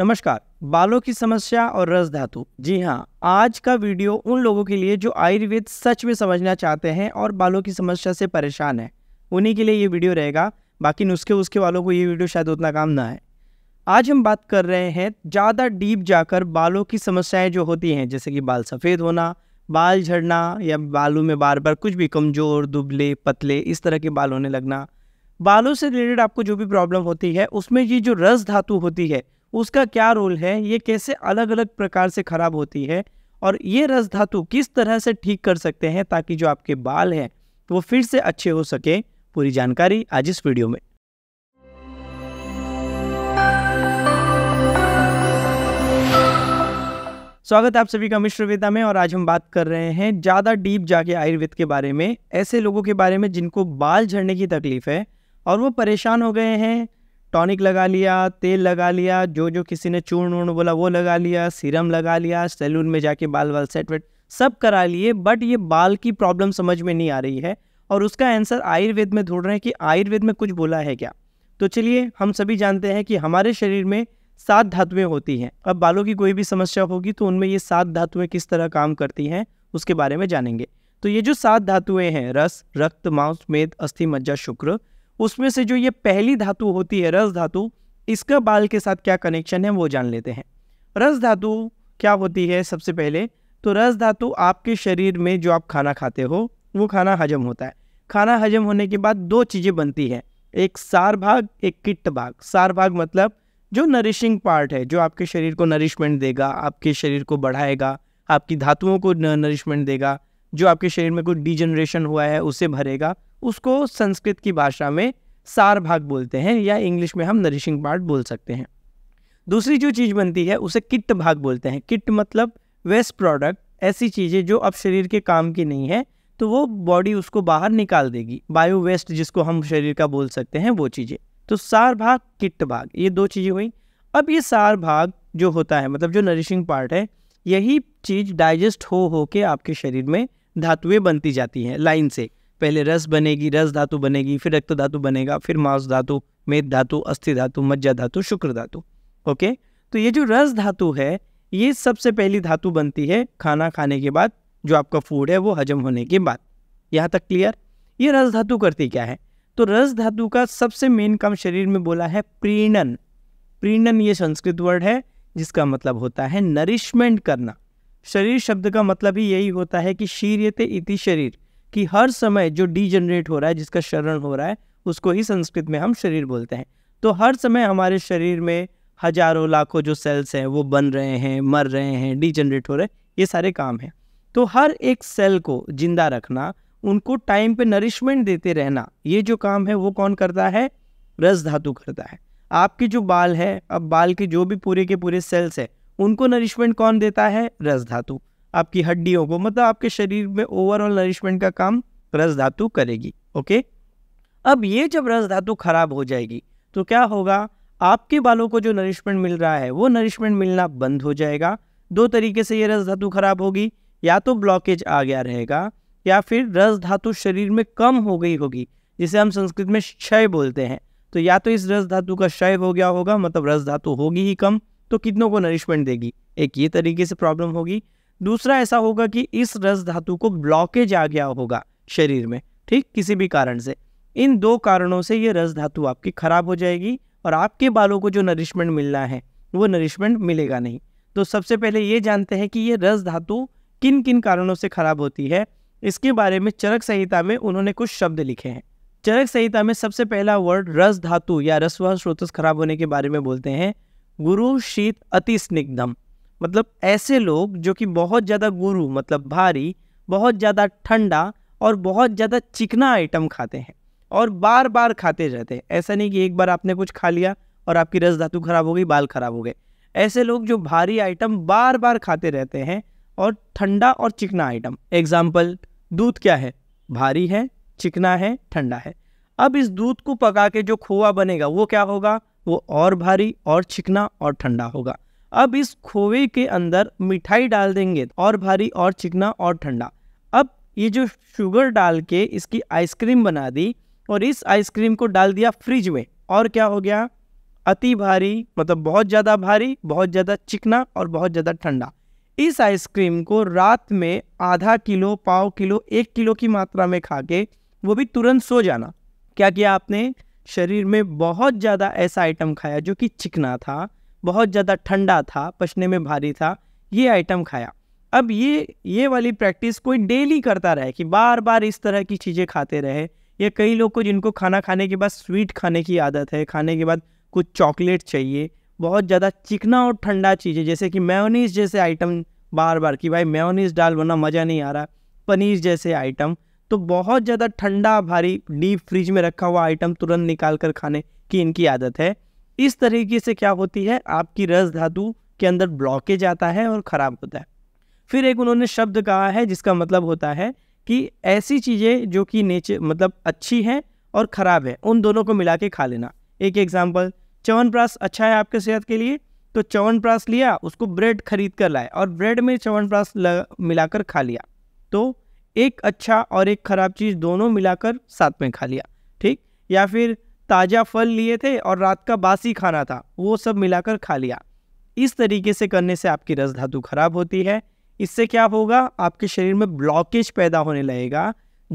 नमस्कार बालों की समस्या और रस धातु जी हाँ आज का वीडियो उन लोगों के लिए जो आयुर्वेद सच में समझना चाहते हैं और बालों की समस्या से परेशान है उन्हीं के लिए ये वीडियो रहेगा बाकी नुस्खे उसके वालों को ये वीडियो शायद उतना काम ना है आज हम बात कर रहे हैं ज़्यादा डीप जाकर बालों की समस्याएं जो होती हैं जैसे कि बाल सफ़ेद होना बाल झड़ना या बालों में बार बार कुछ भी कमज़ोर दुबले पतले इस तरह के बाल होने लगना बालों से रिलेटेड आपको जो भी प्रॉब्लम होती है उसमें ये जो रस धातु होती है उसका क्या रोल है ये कैसे अलग अलग प्रकार से खराब होती है और ये रस धातु किस तरह से ठीक कर सकते हैं ताकि जो आपके बाल हैं तो वो फिर से अच्छे हो सके पूरी जानकारी आज इस वीडियो में स्वागत आप सभी का मिश्र वेदा में और आज हम बात कर रहे हैं ज़्यादा डीप जाके आयुर्वेद के बारे में ऐसे लोगों के बारे में जिनको बाल झड़ने की तकलीफ है और वो परेशान हो गए हैं टॉनिक लगा लिया तेल लगा लिया जो जो किसी ने चूर्ण वूर्ण बोला वो लगा लिया सीरम लगा लिया सैलून में जाके बाल वाल सेट वेट सब करा लिए बट ये बाल की प्रॉब्लम समझ में नहीं आ रही है और उसका आंसर आयुर्वेद में ढूंढ रहे हैं कि आयुर्वेद में कुछ बोला है क्या तो चलिए हम सभी जानते हैं कि हमारे शरीर में सात धातुएं होती हैं अब बालों की कोई भी समस्या होगी तो उनमें ये सात धातुएं किस तरह काम करती हैं उसके बारे में जानेंगे तो ये जो सात धातुएं हैं रस रक्त मांस मेद अस्थि मज्जा शुक्र उसमें से जो ये पहली धातु होती है रस धातु इसका बाल के साथ क्या कनेक्शन है वो जान लेते हैं रस धातु क्या होती है सबसे पहले तो रस धातु आपके शरीर में जो आप खाना खाते हो वो खाना हजम होता है खाना हजम होने के बाद दो चीज़ें बनती हैं एक सार भाग एक किट भाग सार भाग मतलब जो नरिशिंग पार्ट है जो आपके शरीर को नरिशमेंट देगा आपके शरीर को बढ़ाएगा आपकी धातुओं को नरिशमेंट देगा जो आपके शरीर में कुछ डिजनरेशन हुआ है उसे भरेगा उसको संस्कृत की भाषा में सार भाग बोलते हैं या इंग्लिश में हम नरिशिंग पार्ट बोल सकते हैं दूसरी जो चीज़ बनती है उसे किट भाग बोलते हैं किट मतलब वेस्ट प्रोडक्ट ऐसी चीज़ें जो अब शरीर के काम की नहीं है तो वो बॉडी उसको बाहर निकाल देगी बायो वेस्ट जिसको हम शरीर का बोल सकते हैं वो चीज़ें तो सार भाग किट भाग ये दो चीज़ें हुई अब ये सार भाग जो होता है मतलब जो नरिशिंग पार्ट है यही चीज़ डाइजेस्ट हो हो के आपके शरीर में धातुएं बनती जाती हैं लाइन से पहले रस बनेगी रस धातु बनेगी फिर रक्त धातु बनेगा फिर मांस धातु मेद धातु अस्थि धातु मज्जा धातु शुक्र धातु ओके तो ये जो रस धातु है ये सबसे पहली धातु बनती है खाना खाने के बाद जो आपका फूड है वो हजम होने के बाद यहाँ तक क्लियर ये रस धातु करती क्या है तो रस धातु का सबसे मेन काम शरीर में बोला है प्रीणन प्रीणन ये संस्कृत वर्ड है जिसका मतलब होता है नरिशमेंट करना शरीर शब्द का मतलब ही यही होता है कि शीर्यते इति शरीर कि हर समय जो डीजनरेट हो रहा है जिसका शरण हो रहा है उसको ही संस्कृत में हम शरीर बोलते हैं तो हर समय हमारे शरीर में हजारों लाखों जो सेल्स हैं वो बन रहे हैं मर रहे हैं डीजनरेट हो रहे हैं ये सारे काम हैं तो हर एक सेल को जिंदा रखना उनको टाइम पे नरिशमेंट देते रहना ये जो काम है वो कौन करता है रस धातु करता है आपके जो बाल है अब बाल के जो भी पूरे के पूरे सेल्स हैं उनको नरिशमेंट कौन देता है रस धातु आपकी हड्डियों को मतलब आपके शरीर में ओवरऑल नरिशमेंट का काम रस धातु करेगी ओके अब ये जब रस धातु खराब हो जाएगी तो क्या होगा आपके बालों को जो नरिशमेंट मिल रहा है वो नरिशमेंट मिलना बंद हो जाएगा दो तरीके से ये रस धातु खराब होगी या तो ब्लॉकेज आ गया रहेगा या फिर रस धातु शरीर में कम हो गई होगी जिसे हम संस्कृत में क्षय बोलते हैं तो या तो इस रस धातु का क्षय हो गया होगा मतलब रस धातु होगी ही कम तो कितनों को नरिशमेंट देगी एक ये तरीके से प्रॉब्लम होगी दूसरा ऐसा होगा कि इस रस धातु को ब्लॉकेज आ गया होगा शरीर में ठीक किसी भी कारण से इन दो कारणों से ये रस धातु आपकी खराब हो जाएगी और आपके बालों को जो नरिशमेंट मिलना है वो नरिशमेंट मिलेगा नहीं तो सबसे पहले ये जानते हैं कि ये रस धातु किन किन कारणों से खराब होती है इसके बारे में चरक संहिता में उन्होंने कुछ शब्द लिखे हैं चरक संहिता में सबसे पहला वर्ड रस धातु या रसवा स्रोत खराब होने के बारे में बोलते हैं गुरु शीत अति स्निग्धम मतलब ऐसे लोग जो कि बहुत ज़्यादा गुरु मतलब भारी बहुत ज़्यादा ठंडा और बहुत ज़्यादा चिकना आइटम खाते हैं और बार बार खाते रहते हैं ऐसा नहीं कि एक बार आपने कुछ खा लिया और आपकी रस धातु खराब हो गई बाल खराब हो गए ऐसे लोग जो भारी आइटम बार बार खाते रहते हैं और ठंडा और चिकना आइटम एग्जाम्पल दूध क्या है भारी है चिकना है ठंडा है अब इस दूध को पका के जो खोआ बनेगा वो क्या होगा वो और भारी और चिकना और ठंडा होगा अब इस खोए के अंदर मिठाई डाल देंगे और भारी और चिकना और ठंडा अब ये जो शुगर डाल के इसकी आइसक्रीम बना दी और इस आइसक्रीम को डाल दिया फ्रिज में और क्या हो गया अति भारी मतलब बहुत ज़्यादा भारी बहुत ज़्यादा चिकना और बहुत ज़्यादा ठंडा इस आइसक्रीम को रात में आधा किलो पाव किलो एक किलो की मात्रा में खा के वो भी तुरंत सो जाना क्या किया आपने शरीर में बहुत ज़्यादा ऐसा आइटम खाया जो कि चिकना था बहुत ज़्यादा ठंडा था पचने में भारी था ये आइटम खाया अब ये ये वाली प्रैक्टिस कोई डेली करता रहे कि बार बार इस तरह की चीज़ें खाते रहे या कई लोग को जिनको खाना खाने के बाद स्वीट खाने की आदत है खाने के बाद कुछ चॉकलेट चाहिए बहुत ज़्यादा चिकना और ठंडा चीज़ें जैसे कि मेयोनीज जैसे आइटम बार बार कि भाई मेयोनीज डाल बना मज़ा नहीं आ रहा पनीर जैसे आइटम तो बहुत ज़्यादा ठंडा भारी डीप फ्रिज में रखा हुआ आइटम तुरंत निकाल कर खाने की इनकी आदत है इस तरीके से क्या होती है आपकी रस धातु के अंदर ब्लॉकेज आता है और ख़राब होता है फिर एक उन्होंने शब्द कहा है जिसका मतलब होता है कि ऐसी चीज़ें जो कि नेचर मतलब अच्छी हैं और ख़राब है उन दोनों को मिला के खा लेना एक एग्जाम्पल च्यवनप्राश अच्छा है आपके सेहत के लिए तो च्यवनप्राश लिया उसको ब्रेड खरीद कर लाए और ब्रेड में च्यवनप्राश मिलाकर खा लिया तो एक अच्छा और एक ख़राब चीज़ दोनों मिलाकर साथ में खा लिया ठीक या फिर ताज़ा फल लिए थे और रात का बासी खाना था वो सब मिलाकर खा लिया इस तरीके से करने से आपकी रस धातु खराब होती है इससे क्या होगा आपके शरीर में ब्लॉकेज पैदा होने लगेगा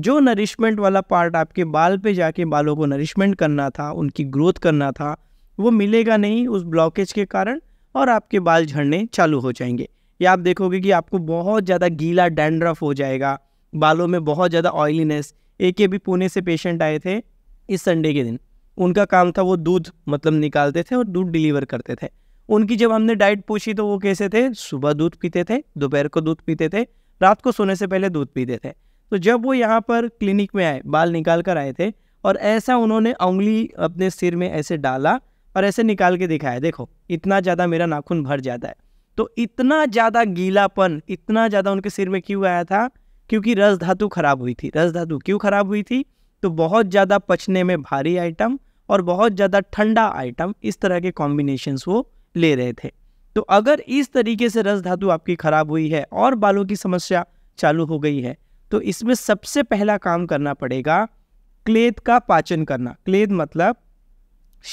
जो नरिशमेंट वाला पार्ट आपके बाल पे जाके बालों को नरिशमेंट करना था उनकी ग्रोथ करना था वो मिलेगा नहीं उस ब्लॉकेज के कारण और आपके बाल झड़ने चालू हो जाएंगे या आप देखोगे कि आपको बहुत ज़्यादा गीला डैंड्रफ हो जाएगा बालों में बहुत ज़्यादा ऑयलीनेस एक भी पुणे से पेशेंट आए थे इस संडे के दिन उनका काम था वो दूध मतलब निकालते थे और दूध डिलीवर करते थे उनकी जब हमने डाइट पूछी तो वो कैसे थे सुबह दूध पीते थे दोपहर को दूध पीते थे रात को सोने से पहले दूध पीते थे तो जब वो यहाँ पर क्लिनिक में आए बाल निकाल कर आए थे और ऐसा उन्होंने उंगली अपने सिर में ऐसे डाला और ऐसे निकाल के दिखाया देखो इतना ज़्यादा मेरा नाखून भर जाता है तो इतना ज़्यादा गीलापन इतना ज़्यादा उनके सिर में क्यों आया था क्योंकि रस धातु खराब हुई थी रस धातु क्यों खराब हुई थी तो बहुत ज़्यादा पचने में भारी आइटम और बहुत ज़्यादा ठंडा आइटम इस तरह के कॉम्बिनेशंस वो ले रहे थे तो अगर इस तरीके से रस धातु आपकी खराब हुई है और बालों की समस्या चालू हो गई है तो इसमें सबसे पहला काम करना पड़ेगा क्लेद का पाचन करना क्लेद मतलब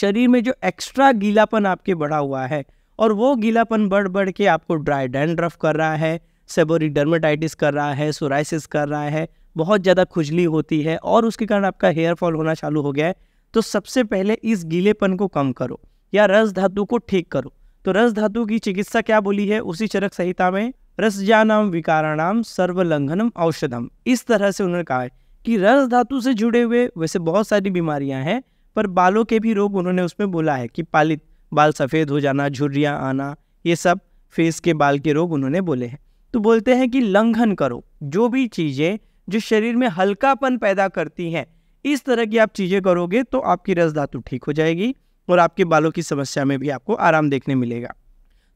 शरीर में जो एक्स्ट्रा गीलापन आपके बढ़ा हुआ है और वो गीलापन बढ़ बढ़ के आपको ड्राई डैंड्रफ कर रहा है सेबोरी डर्मेटाइटिस कर रहा है सोराइसिस कर रहा है बहुत ज़्यादा खुजली होती है और उसके कारण आपका हेयर फॉल होना चालू हो गया है तो सबसे पहले इस गीलेपन को कम करो या रस धातु को ठीक करो तो रस धातु की चिकित्सा क्या बोली है उसी चरक संहिता में रस जानाम विकाराणाम सर्वलंघनम औषधम इस तरह से उन्होंने कहा है कि रस धातु से जुड़े हुए वैसे बहुत सारी बीमारियां हैं पर बालों के भी रोग उन्होंने उसमें बोला है कि पालित बाल सफ़ेद हो जाना झुर्रियाँ आना ये सब फेस के बाल के रोग उन्होंने बोले हैं तो बोलते हैं कि लंघन करो जो भी चीज़ें जो शरीर में हल्कापन पैदा करती हैं इस तरह की आप चीज़ें करोगे तो आपकी रस धातु ठीक हो जाएगी और आपके बालों की समस्या में भी आपको आराम देखने मिलेगा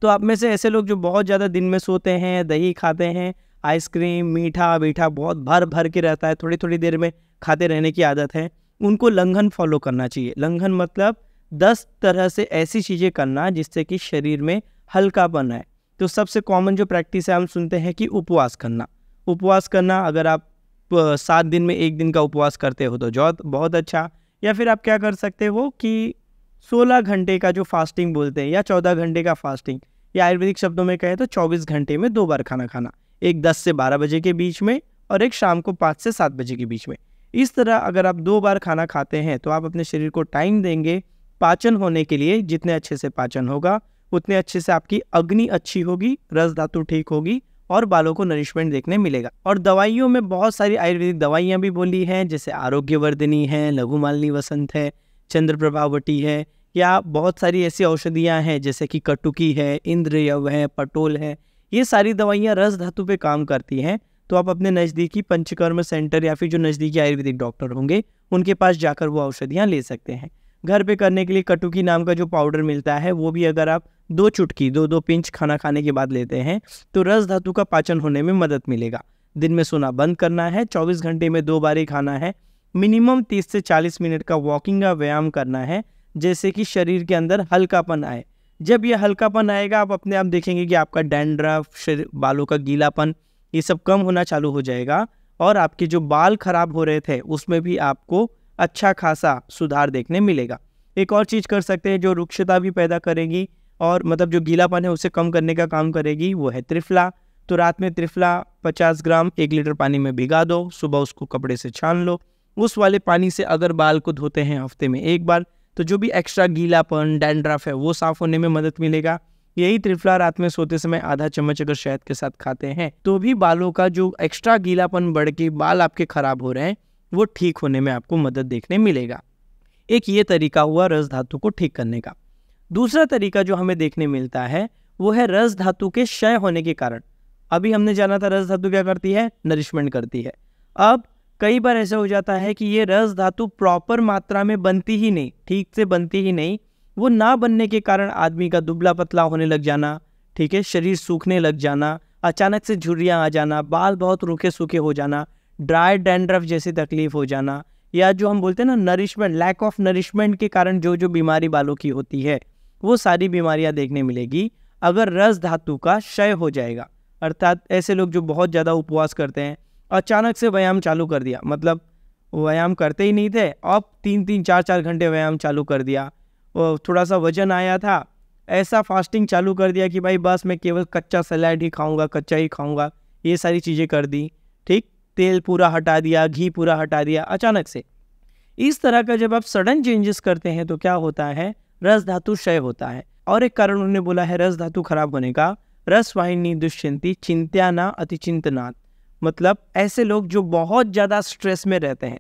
तो आप में से ऐसे लोग जो बहुत ज़्यादा दिन में सोते हैं दही खाते हैं आइसक्रीम मीठा मीठा बहुत भर भर के रहता है थोड़ी थोड़ी देर में खाते रहने की आदत है उनको लंघन फॉलो करना चाहिए लंघन मतलब दस तरह से ऐसी चीज़ें करना जिससे कि शरीर में हल्कापन आए तो सबसे कॉमन जो प्रैक्टिस है हम सुनते हैं कि उपवास करना उपवास करना अगर आप सात दिन में एक दिन का उपवास करते हो तो जौत बहुत अच्छा या फिर आप क्या कर सकते हो कि सोलह घंटे का जो फास्टिंग बोलते हैं या चौदह घंटे का फास्टिंग या आयुर्वेदिक शब्दों में कहें तो चौबीस घंटे में दो बार खाना खाना एक दस से बारह बजे के बीच में और एक शाम को पाँच से सात बजे के बीच में इस तरह अगर आप दो बार खाना खाते हैं तो आप अपने शरीर को टाइम देंगे पाचन होने के लिए जितने अच्छे से पाचन होगा उतने अच्छे से आपकी अग्नि अच्छी होगी रस धातु ठीक होगी और बालों को नरिशमेंट देखने मिलेगा और दवाइयों में बहुत सारी आयुर्वेदिक दवाइयाँ भी बोली हैं जैसे आरोग्यवर्धिनी है लघुमालिनी वसंत है चंद्र प्रभावटी है या बहुत सारी ऐसी औषधियाँ हैं जैसे कि कटुकी है इंद्रयव है पटोल है ये सारी दवाइयाँ रस धातु पे काम करती हैं तो आप अपने नज़दीकी पंचकर्म सेंटर या फिर जो नज़दीकी आयुर्वेदिक डॉक्टर होंगे उनके पास जाकर वो औषधियाँ ले सकते हैं घर पे करने के लिए कटुकी नाम का जो पाउडर मिलता है वो भी अगर आप दो चुटकी दो दो पिंच खाना खाने के बाद लेते हैं तो रस धातु का पाचन होने में मदद मिलेगा दिन में सोना बंद करना है 24 घंटे में दो बार ही खाना है मिनिमम 30 से 40 मिनट का वॉकिंग या व्यायाम करना है जैसे कि शरीर के अंदर हल्कापन आए जब यह हल्कापन आएगा आप अपने आप देखेंगे कि आपका डैंड्रफ बालों का गीलापन ये सब कम होना चालू हो जाएगा और आपके जो बाल खराब हो रहे थे उसमें भी आपको अच्छा खासा सुधार देखने मिलेगा एक और चीज़ कर सकते हैं जो रुक्षता भी पैदा करेगी और मतलब जो गीलापन है उसे कम करने का काम करेगी वो है त्रिफला तो रात में त्रिफला 50 ग्राम एक लीटर पानी में भिगा दो सुबह उसको कपड़े से छान लो उस वाले पानी से अगर बाल को धोते हैं हफ्ते में एक बार तो जो भी एक्स्ट्रा गीलापन डैंड्रफ है वो साफ़ होने में मदद मिलेगा यही त्रिफला रात में सोते समय आधा चम्मच अगर शहद के साथ खाते हैं तो भी बालों का जो एक्स्ट्रा गीलापन बढ़ के बाल आपके ख़राब हो रहे हैं वो ठीक होने में आपको मदद देखने मिलेगा एक ये तरीका हुआ रस धातु को ठीक करने का दूसरा तरीका जो हमें देखने मिलता है वो है रस धातु के क्षय होने के कारण अभी हमने जाना था रस धातु क्या करती है नरिशमेंट करती है अब कई बार ऐसा हो जाता है कि ये रस धातु प्रॉपर मात्रा में बनती ही नहीं ठीक से बनती ही नहीं वो ना बनने के कारण आदमी का दुबला पतला होने लग जाना ठीक है शरीर सूखने लग जाना अचानक से झुर्रियाँ आ जाना बाल बहुत रूखे सूखे हो जाना ड्राई डैंड्रफ जैसी तकलीफ हो जाना या जो हम बोलते हैं ना नरिशमेंट लैक ऑफ नरिशमेंट के कारण जो जो बीमारी बालों की होती है वो सारी बीमारियाँ देखने मिलेगी अगर रस धातु का क्षय हो जाएगा अर्थात ऐसे लोग जो बहुत ज़्यादा उपवास करते हैं अचानक से व्यायाम चालू कर दिया मतलब व्यायाम करते ही नहीं थे अब तीन तीन चार चार घंटे व्यायाम चालू कर दिया थोड़ा सा वजन आया था ऐसा फास्टिंग चालू कर दिया कि भाई बस मैं केवल कच्चा सलाड ही खाऊंगा कच्चा ही खाऊंगा ये सारी चीज़ें कर दी ठीक तेल पूरा हटा दिया घी पूरा हटा दिया अचानक से इस तरह का जब आप सडन चेंजेस करते हैं तो क्या होता है रस धातु क्षय होता है और एक कारण उन्होंने बोला है रस धातु खराब होने का रस वाहिनी दुश्चिंती चिंत्या ना अतिचिंतनात् मतलब ऐसे लोग जो बहुत ज़्यादा स्ट्रेस में रहते हैं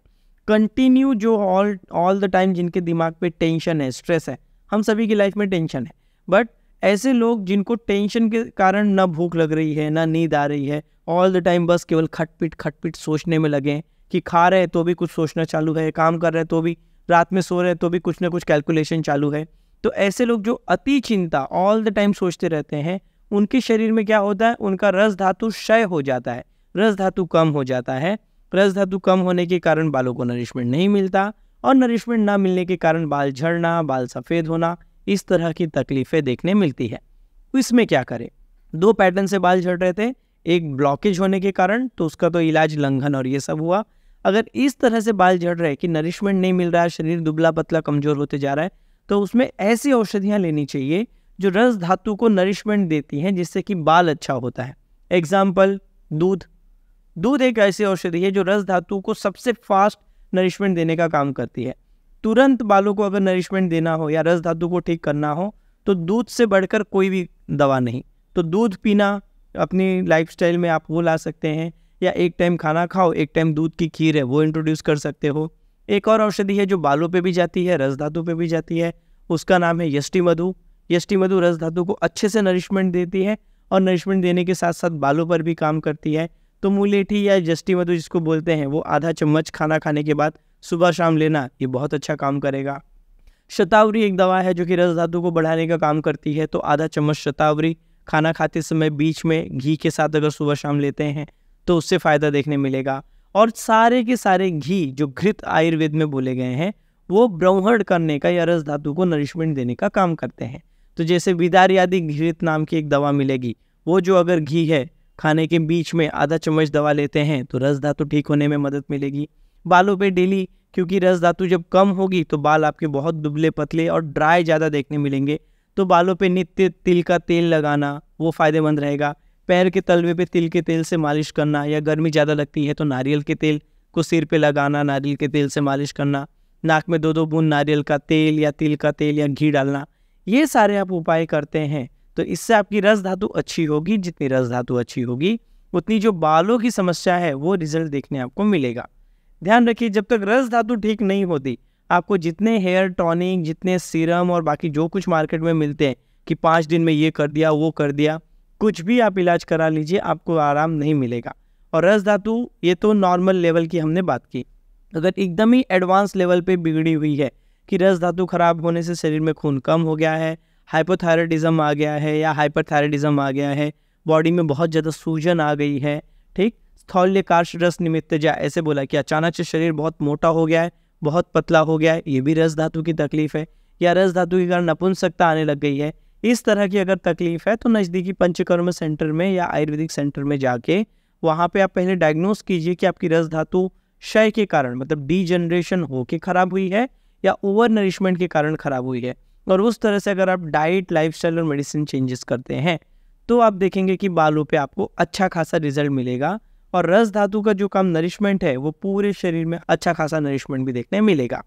कंटिन्यू जो ऑल ऑल द टाइम जिनके दिमाग पे टेंशन है स्ट्रेस है हम सभी की लाइफ में टेंशन है बट ऐसे लोग जिनको टेंशन के कारण ना भूख लग रही है ना नींद आ रही है ऑल द टाइम बस केवल खटपिट खटपिट सोचने में लगे कि खा रहे हैं तो भी कुछ सोचना चालू है काम कर रहे हैं तो भी रात में सो रहे हैं तो भी कुछ ना कुछ कैलकुलेशन चालू है तो ऐसे लोग जो अति चिंता ऑल द टाइम सोचते रहते हैं उनके शरीर में क्या होता है उनका रस धातु क्षय हो जाता है रस धातु कम हो जाता है रस धातु कम होने के कारण बालों को नरिशमेंट नहीं मिलता और नरिशमेंट ना मिलने के कारण बाल झड़ना बाल सफ़ेद होना इस तरह की तकलीफ़ें देखने मिलती है तो इसमें क्या करें दो पैटर्न से बाल झड़ रहे थे एक ब्लॉकेज होने के कारण तो उसका तो इलाज लंघन और ये सब हुआ अगर इस तरह से बाल झड़ रहे कि नरिशमेंट नहीं मिल रहा है शरीर दुबला पतला कमजोर होते जा रहा है तो उसमें ऐसी औषधियाँ लेनी चाहिए जो रस धातु को नरिशमेंट देती हैं जिससे कि बाल अच्छा होता है एग्जाम्पल दूध दूध एक ऐसी औषधि है जो रस धातु को सबसे फास्ट नरिशमेंट देने का काम करती है तुरंत बालों को अगर नरिशमेंट देना हो या रस धातु को ठीक करना हो तो दूध से बढ़कर कोई भी दवा नहीं तो दूध पीना अपनी लाइफस्टाइल में आप वो ला सकते हैं या एक टाइम खाना खाओ एक टाइम दूध की खीर है वो इंट्रोड्यूस कर सकते हो एक और औषधि है जो बालों पे भी जाती है रस धातु पे भी जाती है उसका नाम है यष्टि मधु यष्टि मधु रस धातु को अच्छे से नरिशमेंट देती है और नरिशमेंट देने के साथ साथ बालों पर भी काम करती है तो मूलेठी या यष्टि मधु जिसको बोलते हैं वो आधा चम्मच खाना खाने के बाद सुबह शाम लेना ये बहुत अच्छा काम करेगा शतावरी एक दवा है जो कि रस धातु को बढ़ाने का काम करती है तो आधा चम्मच शतावरी खाना खाते समय बीच में घी के साथ अगर सुबह शाम लेते हैं तो उससे फ़ायदा देखने मिलेगा और सारे के सारे घी जो घृत आयुर्वेद में बोले गए हैं वो ब्रह्मण करने का या रस धातु को नरिशमेंट देने का काम करते हैं तो जैसे विदार आदि घृत नाम की एक दवा मिलेगी वो जो अगर घी है खाने के बीच में आधा चम्मच दवा लेते हैं तो रस धातु ठीक होने में मदद मिलेगी बालों पे डेली क्योंकि रस धातु जब कम होगी तो बाल आपके बहुत दुबले पतले और ड्राई ज़्यादा देखने मिलेंगे तो बालों पे नित्य तिल का तेल लगाना वो फ़ायदेमंद रहेगा पैर के तलवे पे तिल के तेल से मालिश करना या गर्मी ज़्यादा लगती है तो नारियल के तेल को सिर पे लगाना नारियल के तेल से मालिश करना नाक में दो दो बूंद नारियल का तेल या तिल का तेल या घी डालना ये सारे आप उपाय करते हैं तो इससे आपकी रस धातु अच्छी होगी जितनी रस धातु अच्छी होगी उतनी जो बालों की समस्या है वो रिजल्ट देखने आपको मिलेगा ध्यान रखिए जब तक रस धातु ठीक नहीं होती आपको जितने हेयर टॉनिक जितने सीरम और बाकी जो कुछ मार्केट में मिलते हैं कि पाँच दिन में ये कर दिया वो कर दिया कुछ भी आप इलाज करा लीजिए आपको आराम नहीं मिलेगा और रस धातु ये तो नॉर्मल लेवल की हमने बात की अगर एकदम ही एडवांस लेवल पे बिगड़ी हुई है कि रस धातु खराब होने से शरीर में खून कम हो गया है हाइपोथायरॉयडिज्म आ गया है या हाइपरथायरॉयडिज्म आ गया है बॉडी में बहुत ज़्यादा सूजन आ गई है ठीक स्थौल्य काश रस निमित्त जा ऐसे बोला कि अचानक से शरीर बहुत मोटा हो गया है बहुत पतला हो गया है ये भी रस धातु की तकलीफ है या रस धातु के कारण नपुंसकता आने लग गई है इस तरह की अगर तकलीफ है तो नज़दीकी पंचकर्म सेंटर में या आयुर्वेदिक सेंटर में जाके वहाँ पे आप पहले डायग्नोस कीजिए कि आपकी रस धातु क्षय के कारण मतलब डी जनरेशन होके खराब हुई है या ओवर नरिशमेंट के कारण खराब हुई है और उस तरह से अगर आप डाइट लाइफस्टाइल और मेडिसिन चेंजेस करते हैं तो आप देखेंगे कि बालों पे आपको अच्छा खासा रिजल्ट मिलेगा और रस धातु का जो काम नरिशमेंट है वो पूरे शरीर में अच्छा खासा नरिशमेंट भी देखने मिलेगा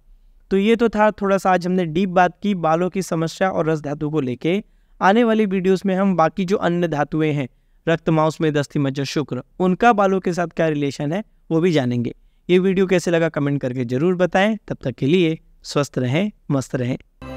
तो ये तो था थोड़ा सा आज हमने डीप बात की बालों की समस्या और रस धातु को लेके आने वाली वीडियोस में हम बाकी जो अन्य धातुएं हैं रक्त मांस में दस्ती मज्जा शुक्र उनका बालों के साथ क्या रिलेशन है वो भी जानेंगे ये वीडियो कैसे लगा कमेंट करके ज़रूर बताएं तब तक के लिए स्वस्थ रहें मस्त रहें